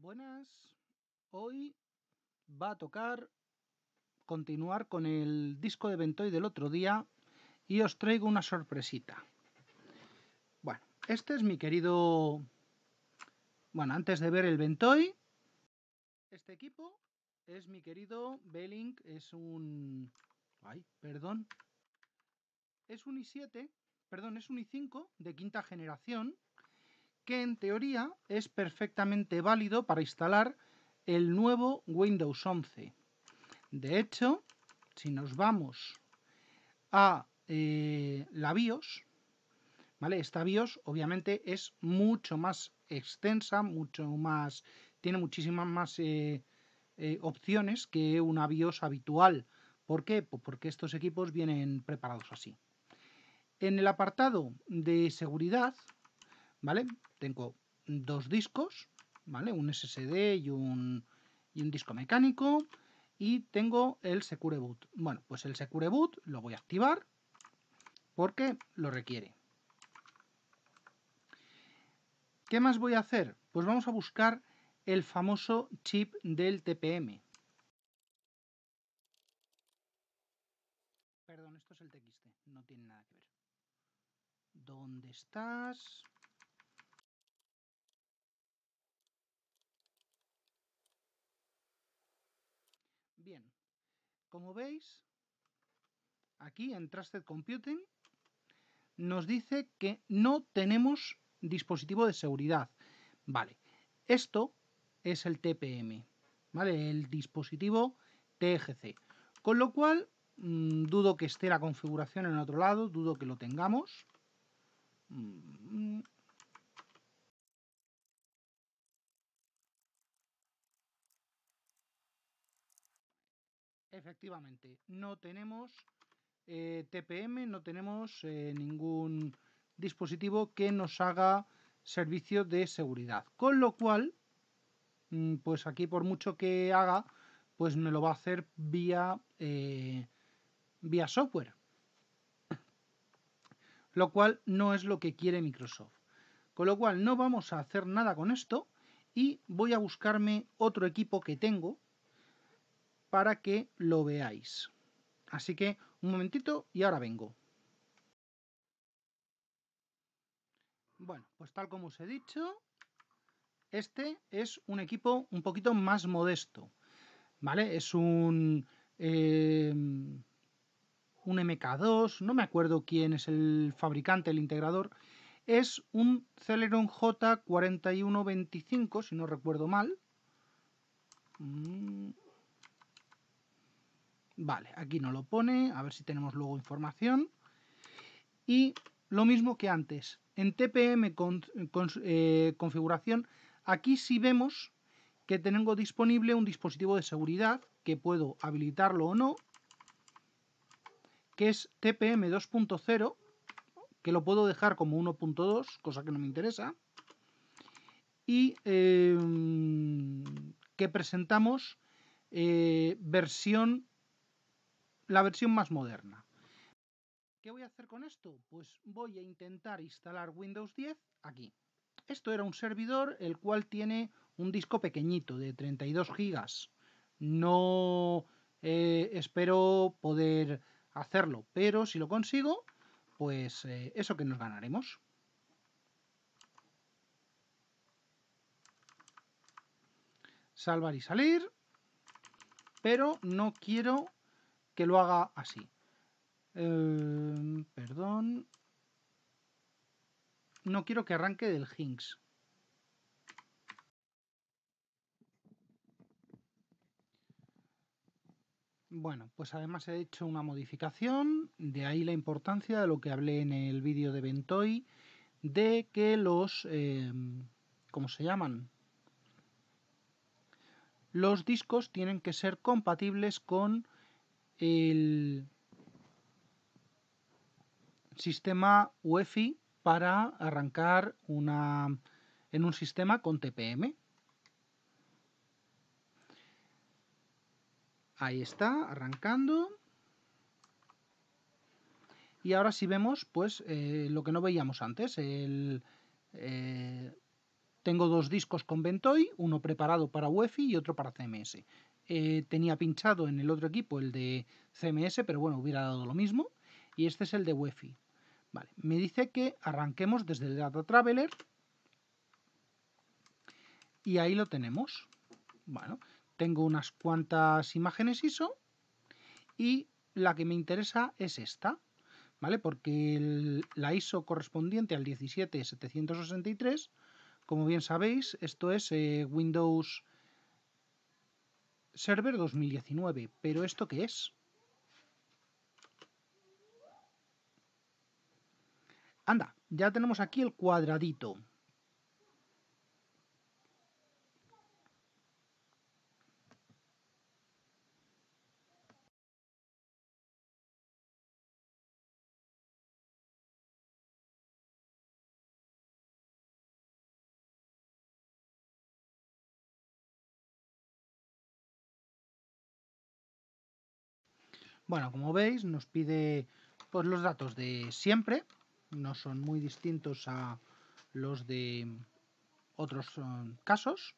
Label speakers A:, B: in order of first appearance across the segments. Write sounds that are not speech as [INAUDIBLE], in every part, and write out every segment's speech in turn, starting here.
A: Buenas. Hoy va a tocar continuar con el disco de Ventoy del otro día y os traigo una sorpresita. Bueno, este es mi querido... Bueno, antes de ver el Ventoy, este equipo es mi querido Belling, es un... Ay, perdón. Es un i7, perdón, es un i5 de quinta generación que en teoría es perfectamente válido para instalar el nuevo Windows 11. De hecho, si nos vamos a eh, la BIOS, ¿vale? Esta BIOS obviamente es mucho más extensa, mucho más. tiene muchísimas más eh, eh, opciones que una BIOS habitual. ¿Por qué? Pues porque estos equipos vienen preparados así. En el apartado de seguridad, tengo dos discos, ¿vale? Un SSD y un, y un disco mecánico. Y tengo el Secure Boot. Bueno, pues el Secure Boot lo voy a activar porque lo requiere. ¿Qué más voy a hacer? Pues vamos a buscar el famoso chip del TPM. Perdón, esto es el TXT, no tiene nada que ver. ¿Dónde estás? Como veis, aquí en Trusted Computing nos dice que no tenemos dispositivo de seguridad. Vale, esto es el TPM, ¿vale? El dispositivo TGC. Con lo cual, mm, dudo que esté la configuración en otro lado, dudo que lo tengamos. Mm, Efectivamente, no tenemos eh, TPM, no tenemos eh, ningún dispositivo que nos haga servicio de seguridad. Con lo cual, mm, pues aquí por mucho que haga, pues me lo va a hacer vía, eh, vía software. Lo cual no es lo que quiere Microsoft. Con lo cual no vamos a hacer nada con esto y voy a buscarme otro equipo que tengo para que lo veáis. Así que un momentito y ahora vengo. Bueno, pues tal como os he dicho, este es un equipo un poquito más modesto, ¿vale? Es un... Em, un MK2, no me acuerdo quién es el fabricante, el integrador, es un Celeron J4125, si no recuerdo mal. Mm, Vale, aquí no lo pone, a ver si tenemos luego información. Y lo mismo que antes, en TPM eh, configuración, aquí sí vemos que tengo disponible un dispositivo de seguridad que puedo habilitarlo o no, que es TPM 2.0, que lo puedo dejar como 1.2, cosa que no me interesa, y em, que presentamos eh, versión la versión más moderna. ¿Qué voy a hacer con esto? Pues voy a intentar instalar Windows 10 aquí. Esto era un servidor el cual tiene un disco pequeñito de 32 gigas. No eh, espero poder hacerlo, pero si lo consigo, pues eh, eso que nos ganaremos. Salvar y salir, pero no quiero que lo haga así. Em, perdón. No quiero que arranque del HINX. Bueno, pues además he hecho una modificación, de ahí la importancia de lo que hablé en el vídeo de Ventoy, de que los... Em, ¿Cómo se llaman? Los discos tienen que ser compatibles con el sistema UEFI para arrancar una, en un sistema con TPM. Ahí está, arrancando. Y ahora sí vemos pues eh, lo que no veíamos antes. Eh, tengo dos discos con Ventoy, uno preparado para UEFI y otro para CMS. Eh, tenía pinchado en el otro equipo el de CMS, pero bueno, hubiera dado lo mismo. Y este es el de UEFI. Vale, me dice que arranquemos desde el Data Traveler. Y ahí lo tenemos. Bueno, tengo unas cuantas imágenes ISO. Y la que me interesa es esta. ¿Vale? Porque la ISO correspondiente al 17763, como bien sabéis, esto es eh, Windows Server 2019, pero ¿esto qué es? Anda, ya tenemos aquí el cuadradito. Bueno, como veis, nos pide pues, los datos de siempre. No son muy distintos a los de otros eh, casos.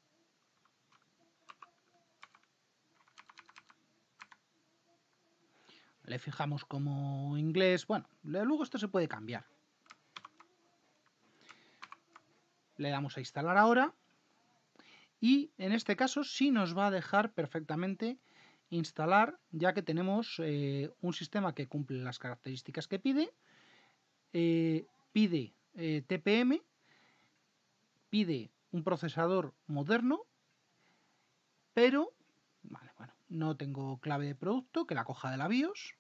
A: Le fijamos como inglés. Bueno, luego esto se puede cambiar. Le damos a instalar ahora. Y en este caso sí nos va a dejar perfectamente instalar ya que tenemos eh, un sistema que cumple las características que pide, eh, pide eh, TPM, pide un procesador moderno, pero no tengo clave de producto, que la coja de la BIOS.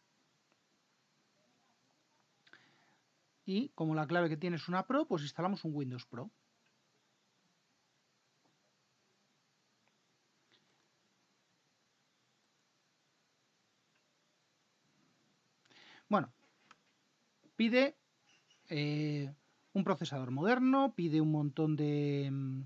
A: Y como la clave que tiene es una Pro, pues instalamos un Windows Pro. Bueno, pide eh, un procesador moderno, pide un montón de, mm,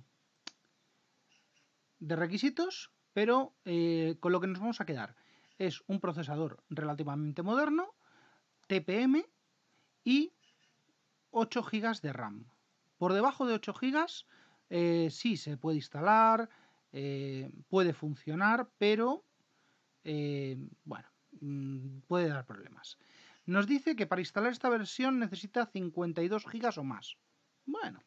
A: requisitos, pero eh, con lo que nos vamos a quedar es un procesador relativamente moderno, TPM y 8 GB de RAM. Por debajo de 8 GB eh, sí se puede instalar, puede funcionar, pero bueno, mm, puede dar problemas. Nos dice que para instalar esta versión necesita 52 GB o más. Bueno,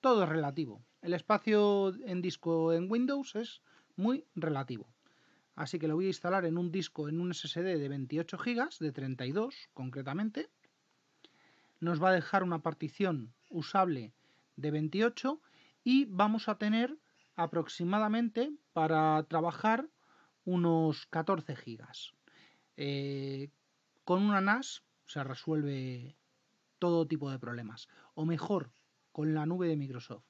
A: todo es relativo. El espacio en disco en Windows es muy relativo. Así que lo voy a instalar en un disco, en un SSD de 28 GB, de 32 concretamente. Nos va a dejar una partición usable de 28 y vamos a tener aproximadamente para trabajar unos 14 gigas. Eh, con una NAS se resuelve todo tipo de problemas. O mejor, con la nube de Microsoft.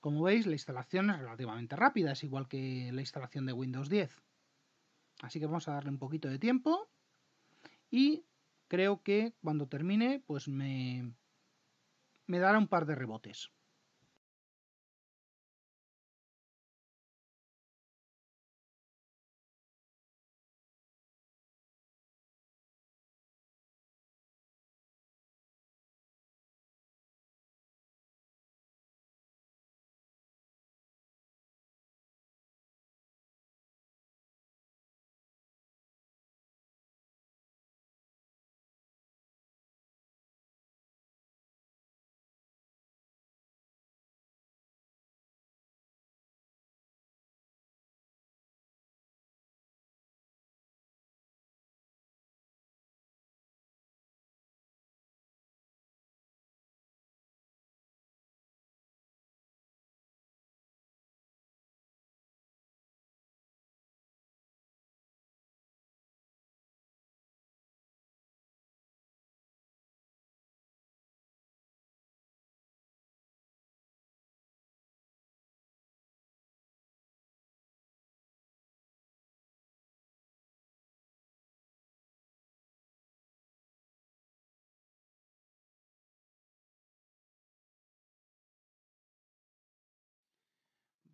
A: Como veis, la instalación es relativamente rápida, es igual que la instalación de Windows 10. Así que vamos a darle un poquito de tiempo y creo que cuando termine, pues me, me dará un par de rebotes.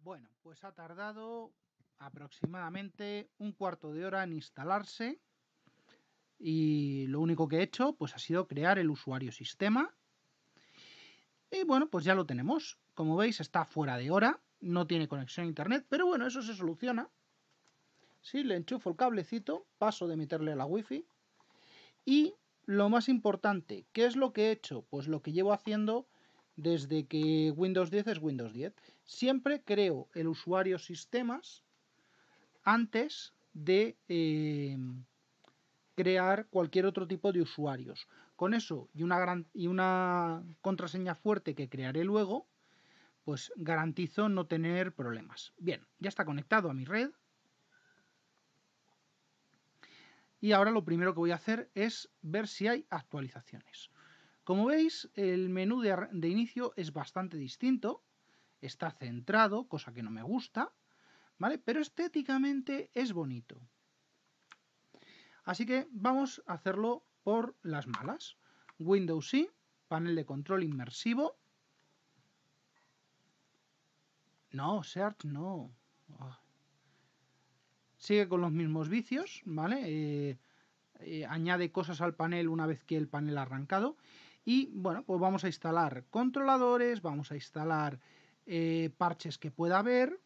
A: Bueno, pues ha tardado aproximadamente un cuarto de hora en instalarse y lo único que he hecho pues ha sido crear el usuario sistema y bueno pues ya lo tenemos como veis está fuera de hora no tiene conexión a internet pero bueno eso se soluciona si le enchufo el cablecito paso de meterle la wifi y lo más importante qué es lo que he hecho pues lo que llevo haciendo desde que Windows 10 es Windows 10. Siempre creo el usuario sistemas antes de em, crear cualquier otro tipo de usuarios. Con eso y una, y una contraseña fuerte que crearé luego, pues garantizo no tener problemas. Bien, ya está conectado a mi red. Y ahora lo primero que voy a hacer es ver si hay actualizaciones. Como veis, el menú de, inicio es bastante distinto, está centrado, cosa que no me gusta, ¿vale? Pero estéticamente es bonito. Así que vamos a hacerlo por las malas. Windows y panel de control inmersivo. No, Search no. Ah. Sigue con los mismos vicios, ¿vale? Eh, eh, añade cosas al panel una vez que el panel ha arrancado. Y bueno, pues vamos a instalar controladores, vamos a instalar eh, parches que pueda haber.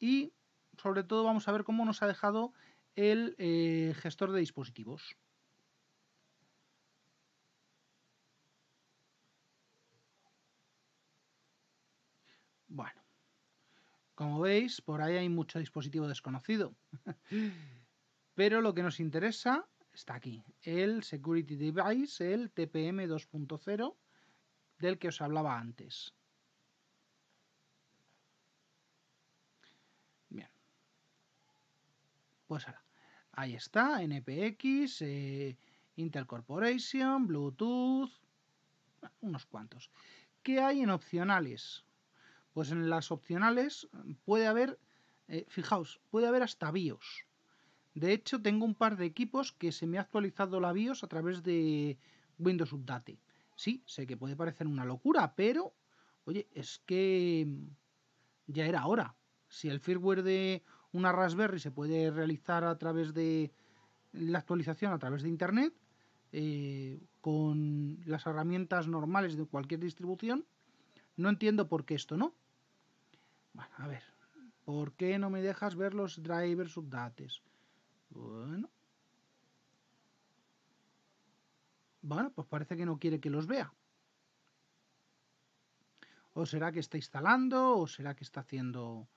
A: Y sobre todo vamos a ver cómo nos ha dejado el eh, gestor de dispositivos. Bueno, como veis, por ahí hay mucho dispositivo desconocido. [LAUGHS] Pero lo que nos interesa está aquí, el Security Device, el TPM 2.0, del que os hablaba antes. Bien. Pues ahora, ahí está, NPX, eh, Intel Corporation, Bluetooth, unos cuantos. ¿Qué hay en opcionales? Pues en las opcionales puede haber, eh, fijaos, puede haber hasta BIOS. De hecho, tengo un par de equipos que se me ha actualizado la BIOS a través de Windows Update. Sí, sé que puede parecer una locura, pero oye, es que ya era hora. Si el firmware de una Raspberry se puede realizar a través de la actualización a través de Internet, eh, con las herramientas normales de cualquier distribución, no entiendo por qué esto no. Bueno, a ver, ¿por qué no me dejas ver los drivers Update? Bueno. Bueno, pues parece que no quiere que los vea. O será que está instalando, o será que está haciendo...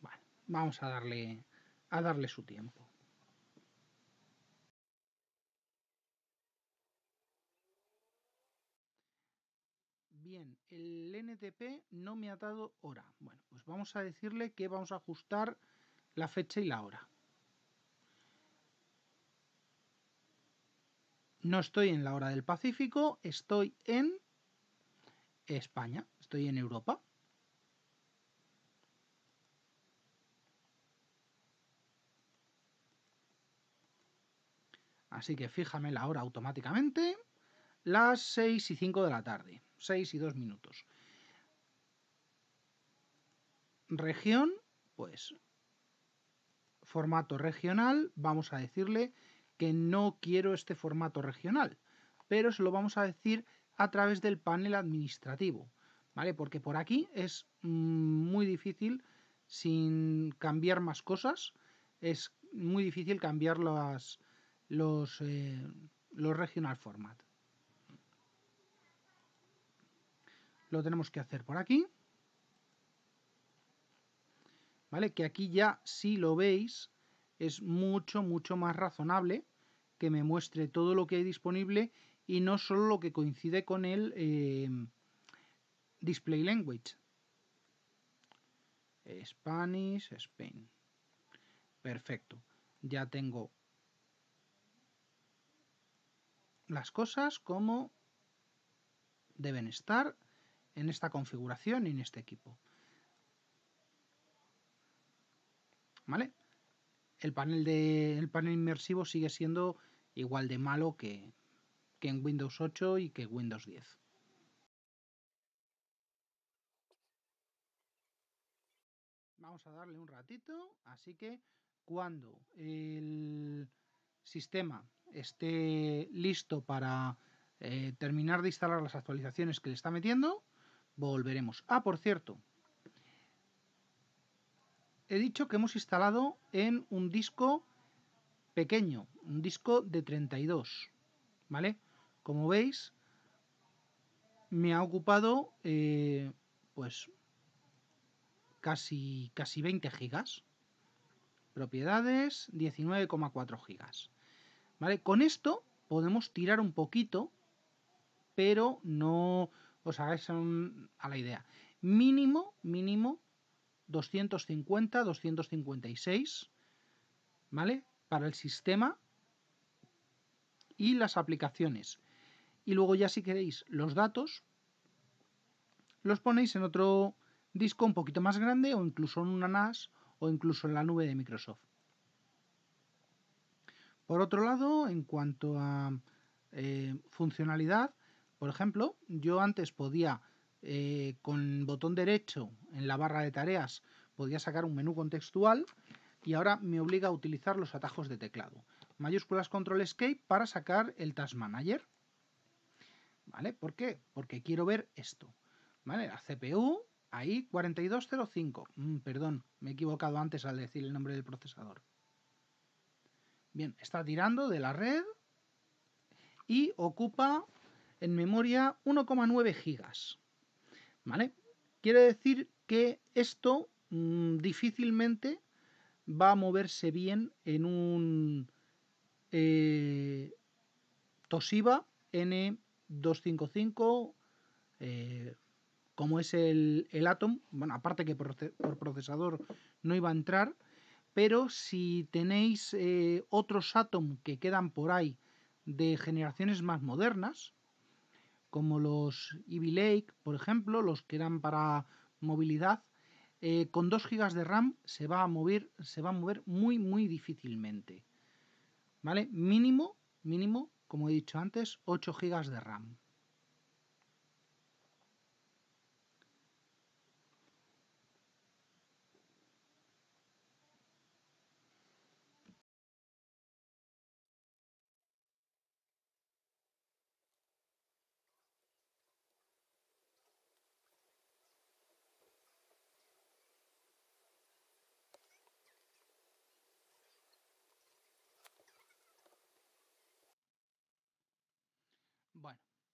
A: Bueno, vamos a darle, a darle su tiempo. Bien, el NTP no me ha dado hora. Bueno, pues vamos a decirle que vamos a ajustar la fecha y la hora. No estoy en la hora del Pacífico, estoy en España, estoy en Europa. Así que fíjame la hora automáticamente. Las 6 y 5 de la tarde. 6 y 2 minutos. Región, pues formato regional, vamos a decirle que no quiero este formato regional, pero se lo vamos a decir a través del panel administrativo, ¿vale? Porque por aquí es mm, muy difícil sin cambiar más cosas, es muy difícil cambiar los, eh, los regional format. Lo tenemos que hacer por aquí. ¿Vale? Que aquí ya, si lo veis, es mucho, mucho más razonable que me muestre todo lo que hay disponible y no solo lo que coincide con el eh, display language. Spanish, Spain. Perfecto. Ya tengo las cosas como deben estar en esta configuración y en este equipo. ¿Vale? el panel, de, el panel inmersivo sigue siendo igual de malo que, en Windows 8 y que Windows 10. Vamos a darle un ratito, así que cuando el sistema esté listo para eh, terminar de instalar las actualizaciones que le está metiendo, volveremos. Ah, por cierto, he dicho que hemos instalado en un disco pequeño, un disco de 32, ¿vale? Como veis, me ha ocupado, eh, pues, casi, casi 20 gigas. Propiedades, 19,4 gigas. ¿Vale? Con esto podemos tirar un poquito, pero no os hagáis a la idea. Mínimo, mínimo, 250, 256, ¿vale? Para el sistema y las aplicaciones. Y luego ya si queréis los datos, los ponéis en otro disco un poquito más grande o incluso en una NAS o incluso en la nube de Microsoft. Por otro lado, en cuanto a eh, funcionalidad, por ejemplo, yo antes podía eh, con botón derecho en la barra de tareas podía sacar un menú contextual y ahora me obliga a utilizar los atajos de teclado. Mayúsculas Control Escape para sacar el Task Manager. ¿Vale? ¿Por qué? Porque quiero ver esto. ¿Vale? La CPU, ahí 4205. Mm, perdón, me he equivocado antes al decir el nombre del procesador. Bien, está tirando de la red y ocupa en memoria 1,9 gigas. ¿Vale? Quiere decir que esto mm, difícilmente va a moverse bien en un eh, Toshiba N255, eh, como es el, el, Atom. Bueno, aparte que por, procesador no iba a entrar, pero si tenéis eh, otros Atom que quedan por ahí de generaciones más modernas, como los Eevee Lake, por ejemplo, los que eran para movilidad, eh, con 2 GB de RAM se va a mover, se va a mover muy, muy difícilmente. ¿Vale? Mínimo, mínimo, como he dicho antes, 8 GB de RAM.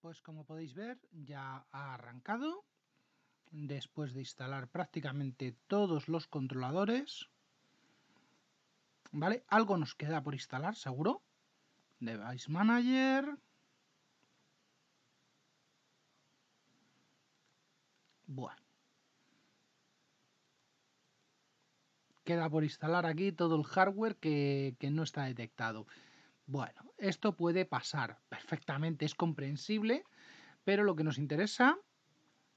A: pues como podéis ver ya ha arrancado después de instalar prácticamente todos los controladores. ¿Vale? Algo nos queda por instalar, seguro. Device Manager. Bueno. Queda por instalar aquí todo el hardware que, que no está detectado. Bueno, esto puede pasar perfectamente, es comprensible, pero lo que nos interesa,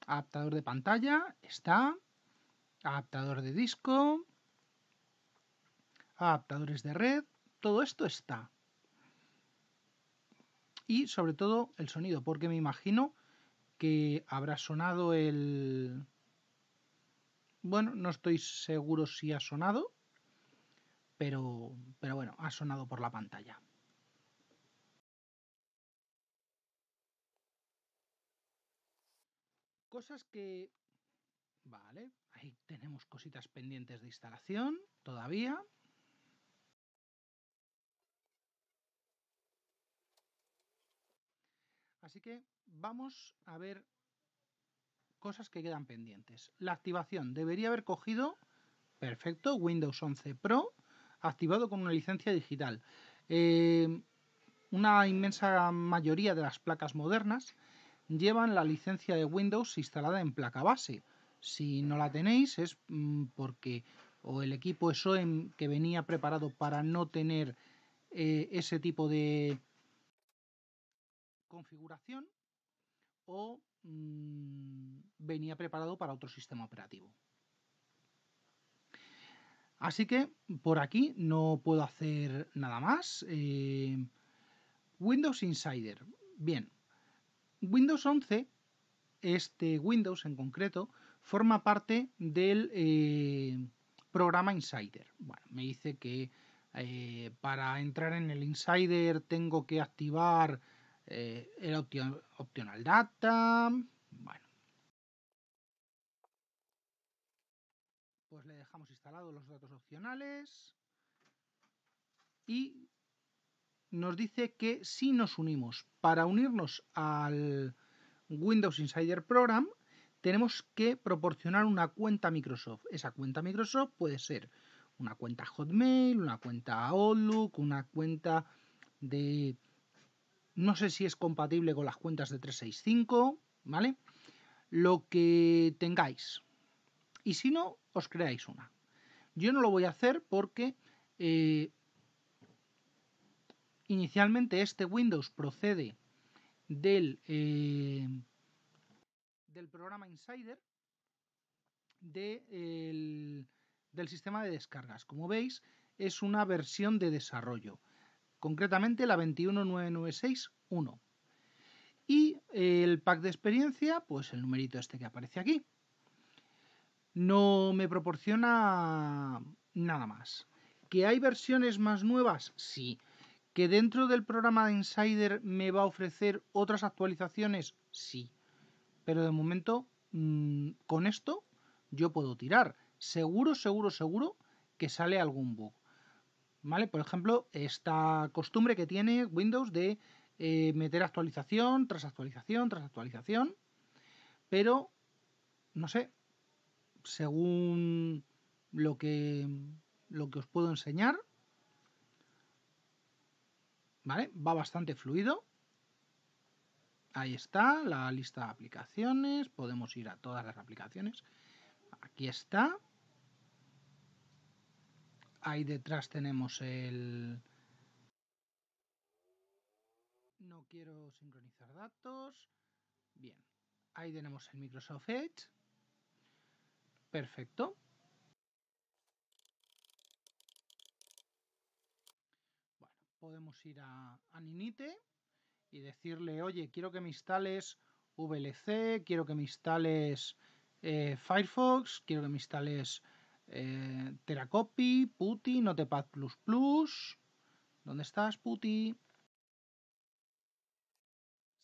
A: adaptador de pantalla, está, adaptador de disco, adaptadores de red, todo esto está. Y sobre todo el sonido, porque me imagino que habrá sonado el... Bueno, no estoy seguro si ha sonado, pero, pero bueno, ha sonado por la pantalla. cosas que... Vale, ahí tenemos cositas pendientes de instalación todavía. Así que vamos a ver cosas que quedan pendientes. La activación debería haber cogido, perfecto, Windows 11 Pro, activado con una licencia digital. Eh, una inmensa mayoría de las placas modernas llevan la licencia de Windows instalada en placa base. Si no la tenéis es mm, porque o el equipo SOEM que venía preparado para no tener eh, ese tipo de configuración o mm, venía preparado para otro sistema operativo. Así que por aquí no puedo hacer nada más. Eh, Windows Insider. Bien, Windows 11, este Windows en concreto, forma parte del eh, programa Insider. Bueno, me dice que eh, para entrar en el Insider tengo que activar eh, el Optional Data. Bueno. Pues le dejamos instalados los datos opcionales y nos dice que si nos unimos para unirnos al Windows Insider Program, tenemos que proporcionar una cuenta Microsoft. Esa cuenta Microsoft puede ser una cuenta Hotmail, una cuenta Outlook, una cuenta de... No sé si es compatible con las cuentas de 365, ¿vale? Lo que tengáis. Y si no, os creáis una. Yo no lo voy a hacer porque eh, Inicialmente este Windows procede del, eh, del programa Insider del sistema de descargas. Como veis, es una versión de desarrollo, concretamente la 21996.1. Y eh, el pack de experiencia, pues el numerito este que aparece aquí. No me proporciona nada más. ¿Que hay versiones más nuevas? Sí, ¿Que dentro del programa de Insider me va a ofrecer otras actualizaciones? Sí. Pero de momento, mm, con esto yo puedo tirar. Seguro, seguro, seguro que sale algún bug. ¿Vale? Por ejemplo, esta costumbre que tiene Windows de eh, meter actualización tras actualización tras actualización. Pero, no sé, según lo que, lo que os puedo enseñar, ¿vale? Va bastante fluido. Ahí está la lista de aplicaciones, podemos ir a todas las aplicaciones. Aquí está. Ahí detrás tenemos el... No quiero sincronizar datos. Bien, ahí tenemos el Microsoft Edge. Perfecto. podemos ir a, Ninite y decirle, oye, quiero que me instales VLC, quiero que me instales eh, Firefox, quiero que me instales eh, Teracopy, Putty, Notepad++. ¿Dónde estás, Putty?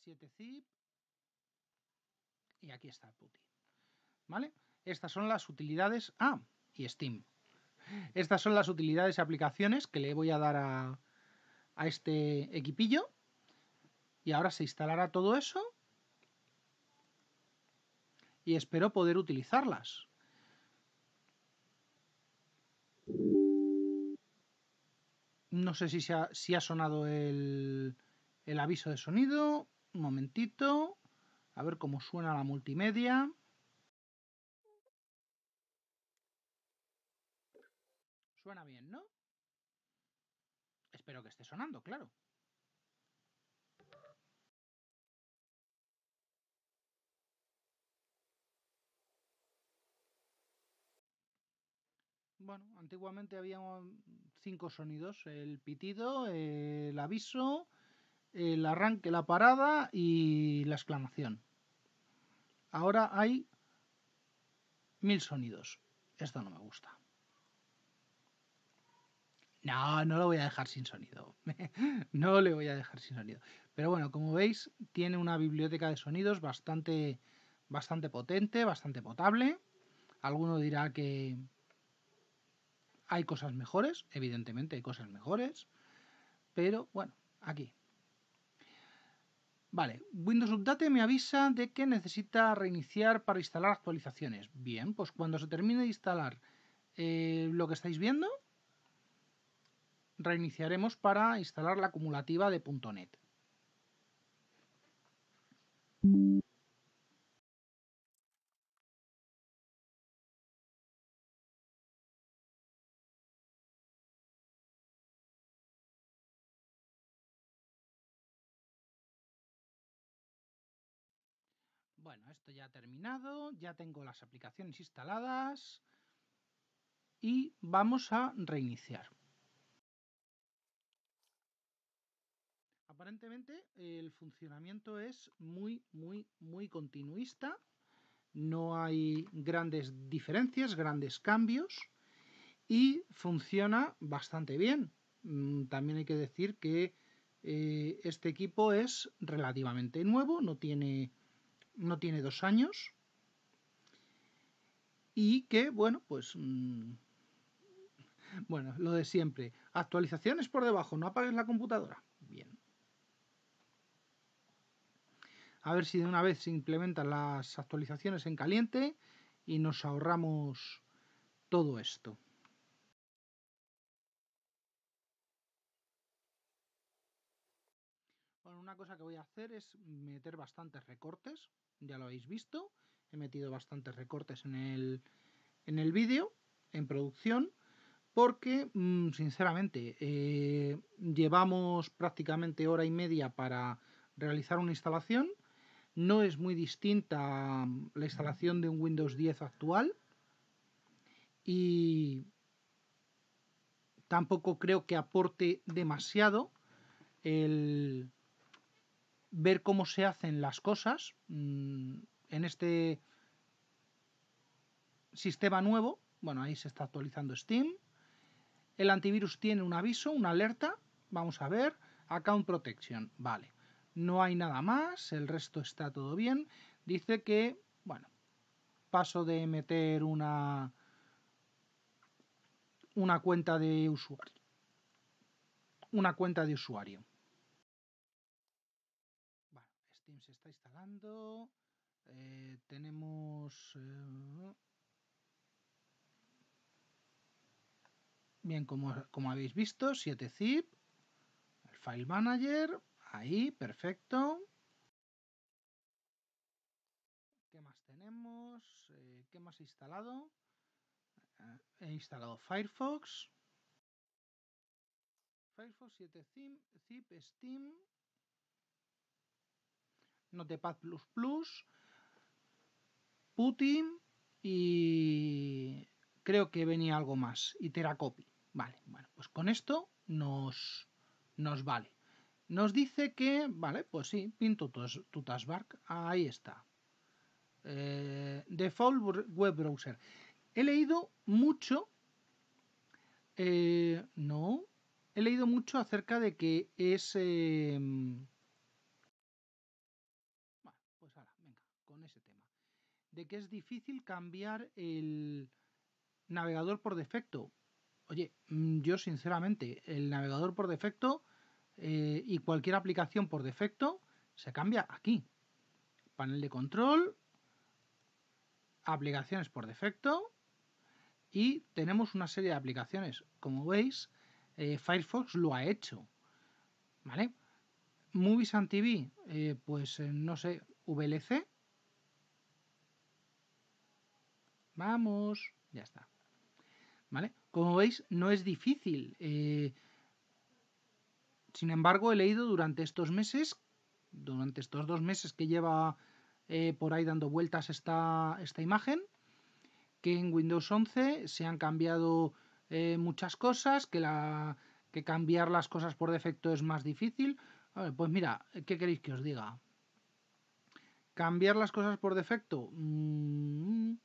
A: 7zip. Y aquí está Putty. ¿Vale? Estas son las utilidades. Ah, y Steam. Estas son las utilidades y aplicaciones que le voy a dar a, a este equipillo. Y ahora se instalará todo eso. Y espero poder utilizarlas. No sé si, ha, si ha sonado el, el aviso de sonido. Un momentito. A ver cómo suena la multimedia. Suena bien, ¿no? pero que esté sonando, claro. Bueno, antiguamente había cinco sonidos, el pitido, el aviso, el arranque, la parada y la exclamación. Ahora hay mil sonidos. Esto no me gusta. No, no lo voy a dejar sin sonido. [LAUGHS] no le voy a dejar sin sonido. Pero bueno, como veis, tiene una biblioteca de sonidos bastante, bastante potente, bastante potable. Alguno dirá que hay cosas mejores, evidentemente hay cosas mejores. Pero bueno, aquí. Vale, Windows Update me avisa de que necesita reiniciar para instalar actualizaciones. Bien, pues cuando se termine de instalar eh, lo que estáis viendo, reiniciaremos para instalar la acumulativa de .NET. Bueno, esto ya ha terminado, ya tengo las aplicaciones instaladas y vamos a reiniciar. aparentemente el funcionamiento es muy, muy, muy continuista. No hay grandes diferencias, grandes cambios y funciona bastante bien. Mm, también hay que decir que eh, este equipo es relativamente nuevo, no tiene, no tiene dos años y que, bueno, pues... Mm, bueno, lo de siempre. Actualizaciones por debajo, no apagues la computadora. a ver si de una vez se implementan las actualizaciones en caliente y nos ahorramos todo esto. Bueno, una cosa que voy a hacer es meter bastantes recortes, ya lo habéis visto, he metido bastantes recortes en el, vídeo, en producción, porque mm, sinceramente eh, llevamos prácticamente hora y media para realizar una instalación no es muy distinta a mm, la instalación de un Windows 10 actual y tampoco creo que aporte demasiado el ver cómo se hacen las cosas mm, en este sistema nuevo. Bueno, ahí se está actualizando Steam. El antivirus tiene un aviso, una alerta. Vamos a ver. Account Protection. Vale no hay nada más, el resto está todo bien. Dice que, bueno, paso de meter una, una cuenta de usuario. Una cuenta de usuario. Bueno, Steam se está instalando. Eh, tenemos... Eh, bien, como, como habéis visto, 7zip, el File Manager, Ahí, perfecto. ¿Qué más tenemos? Eh, ¿Qué más he instalado? Eh, he instalado Firefox. Firefox 7 Zip, Steam. Notepad++. Plus Putin. Y creo que venía algo más. Y Copy. Vale, bueno, pues con esto nos, nos vale. Nos dice que, vale, pues sí, pinto tu taskbar, ahí está. Eh, default web browser. He leído mucho, eh, no, he leído mucho acerca de que es... Eh, pues ahora, venga, con ese tema. De que es difícil cambiar el navegador por defecto. Oye, mm, yo sinceramente, el navegador por defecto eh, y cualquier aplicación por defecto se cambia aquí. Panel de control, aplicaciones por defecto y tenemos una serie de aplicaciones. Como veis, eh, Firefox lo ha hecho. ¿Vale? Movies and TV, eh, pues no sé, VLC. Vamos, ya está. ¿Vale? Como veis, no es difícil. Sin embargo, he leído durante estos meses, durante estos dos meses que lleva eh, por ahí dando vueltas esta, esta, imagen, que en Windows 11 se han cambiado eh, muchas cosas, que, la, cambiar las cosas por defecto es más difícil. pues mira, ¿qué queréis que os diga? ¿Cambiar las cosas por defecto? Mm.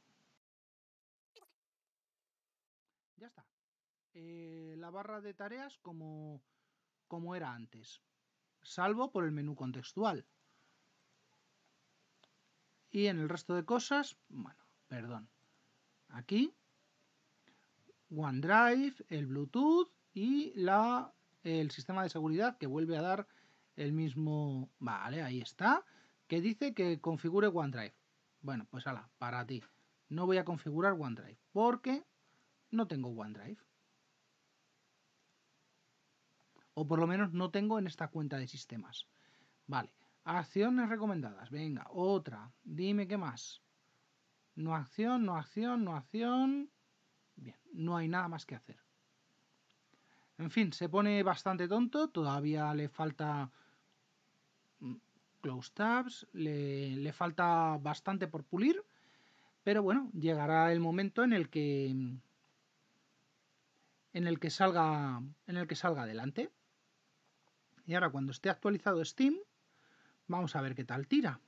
A: Ya está. Eh, la barra de tareas como como era antes, salvo por el menú contextual. Y en el resto de cosas, bueno, perdón. Aquí, OneDrive, el Bluetooth y la, el sistema de seguridad que vuelve a dar el mismo... Vale, ahí está. Que dice que configure OneDrive. Bueno, pues ala, para ti. No voy a configurar OneDrive porque no tengo OneDrive. O por lo menos no tengo en esta cuenta de sistemas. Vale. Acciones recomendadas. Venga, otra. Dime qué más. No acción, no acción, no acción. Bien, no hay nada más que hacer. En fin, se pone bastante tonto. Todavía le falta mm, close tabs. Le, falta bastante por pulir. Pero bueno, llegará el momento en el que en el que salga en el que salga adelante. Y ahora cuando esté actualizado Steam, vamos a ver qué tal tira.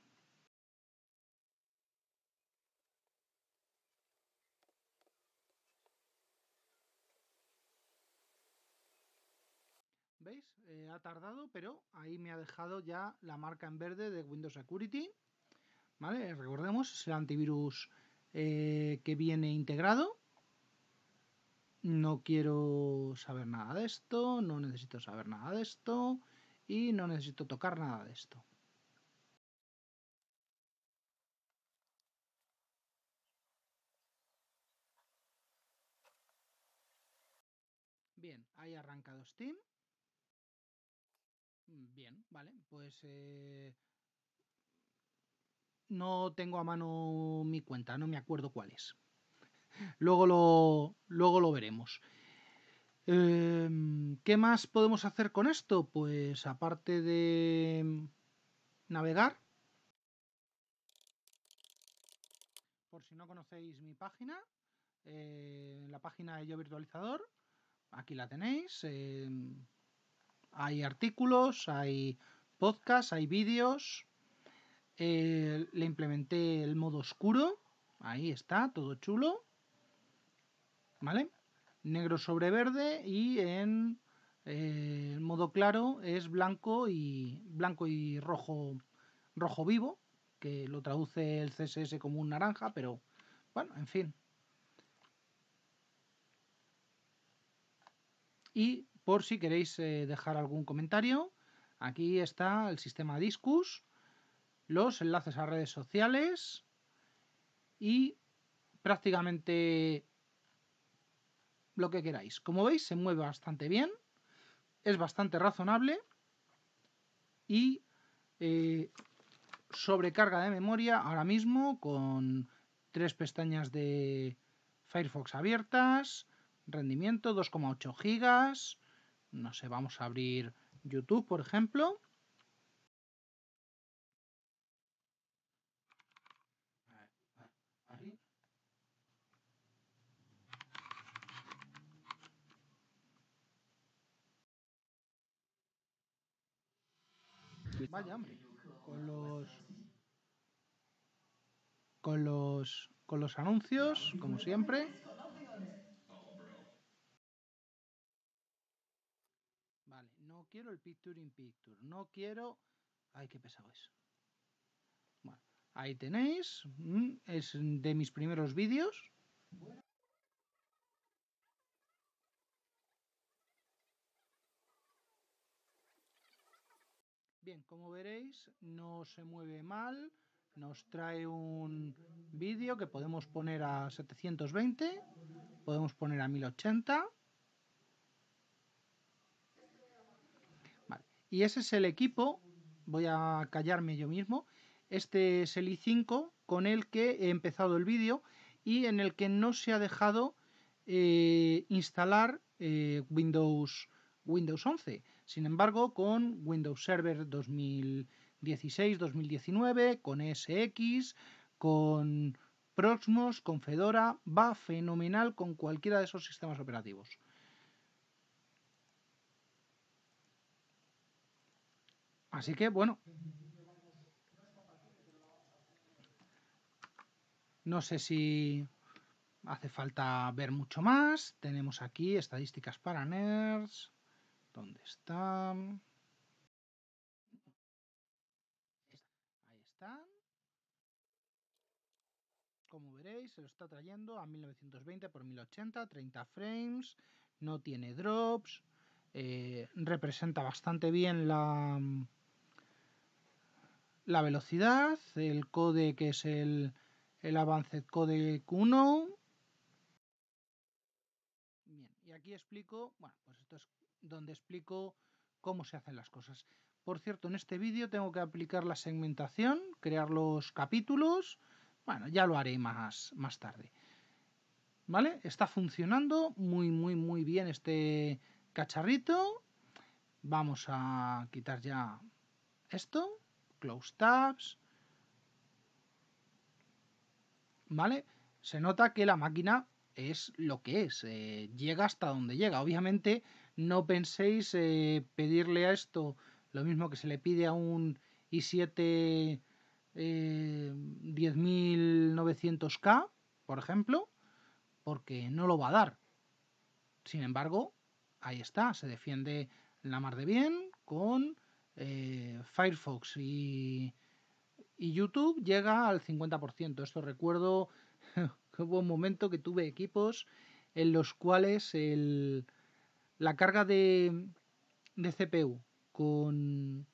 A: ¿Veis? Eh, ha tardado, pero ahí me ha dejado ya la marca en verde de Windows Security. ¿Vale? Recordemos, es el antivirus eh, que viene integrado. No quiero saber nada de esto, no necesito saber nada de esto y no necesito tocar nada de esto. Bien, ahí ha arrancado Steam. Mm, bien, vale, pues eh, no tengo a mano mi cuenta, no me acuerdo cuál es. Luego luego lo veremos. Em, ¿Qué más podemos hacer con esto? Pues aparte de navegar. Por si no conocéis mi página, eh, la página de Yo Virtualizador, aquí la tenéis. Em, hay artículos, hay podcasts, hay vídeos. Eh, le implementé el modo oscuro. Ahí está, todo chulo. ¿Vale? negro sobre verde y en eh, modo claro es blanco y blanco y rojo rojo vivo que lo traduce el CSS como un naranja pero bueno en fin y por si queréis eh, dejar algún comentario aquí está el sistema Discus los enlaces a redes sociales y prácticamente lo que queráis. Como veis, se mueve bastante bien, es bastante razonable y eh, sobrecarga de memoria ahora mismo con tres pestañas de Firefox abiertas, rendimiento 2,8 gigas, no sé, vamos a abrir YouTube, por ejemplo, Vaya Con los. Con los. Con los anuncios, como siempre. Vale, no quiero el Picture in Picture. No quiero. Ay, qué pesado es. Bueno, ahí tenéis. Mm, es de mis primeros vídeos. como veréis, no se mueve mal. Nos trae un vídeo que podemos poner a 720, podemos poner a 1080. Y ese es el equipo, voy a callarme yo mismo, este es el i5 con el que he empezado el vídeo y en el que no se ha dejado eh, instalar eh, Windows, Windows 11. Sin embargo, con Windows Server 2016-2019, con SX, con Proxmos, con Fedora, va fenomenal con cualquiera de esos sistemas operativos. Así que bueno. No sé si hace falta ver mucho más. Tenemos aquí estadísticas para nerds. ¿Dónde está? Ahí está. Como veréis, se lo está trayendo a 1920 por 1080, 30 frames, no tiene drops, eh, representa bastante bien la, la velocidad, el code que es el, el Code Q1. Bien, y aquí explico, bueno, pues esto es donde explico cómo se hacen las cosas. Por cierto, en este vídeo tengo que aplicar la segmentación, crear los capítulos. Bueno, ya lo haré más, más tarde. ¿Vale? Está funcionando muy, muy, muy bien este cacharrito. Vamos a quitar ya esto. Close tabs. ¿Vale? Se nota que la máquina es lo que es. Eh, llega hasta donde llega. Obviamente no penséis eh, pedirle a esto lo mismo que se le pide a un i7 10900K, eh, por ejemplo, porque no lo va a dar. Sin embargo, ahí está, se defiende la mar de bien con eh, Firefox y, y YouTube llega al 50%. Esto recuerdo [LAUGHS] que hubo un momento que tuve equipos en los cuales el la carga de, CPU con,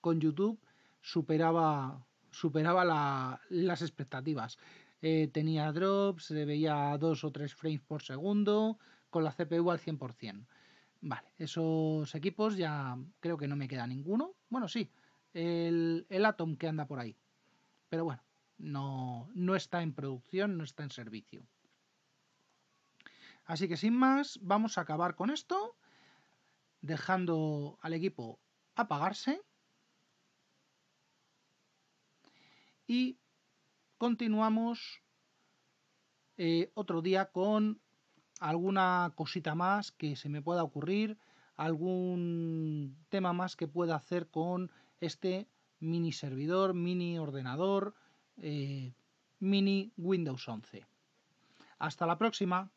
A: con, YouTube superaba, superaba las expectativas. Eh, tenía drops, se veía dos o tres frames por segundo, con la CPU al 100%. Vale, esos equipos ya creo que no me queda ninguno. Bueno, sí, el, el Atom que anda por ahí. Pero bueno, no, no está en producción, no está en servicio. Así que sin más, vamos a acabar con esto, dejando al equipo apagarse y continuamos eh, otro día con alguna cosita más que se me pueda ocurrir, algún tema más que pueda hacer con este mini servidor, mini ordenador, eh, mini Windows 11. Hasta la próxima.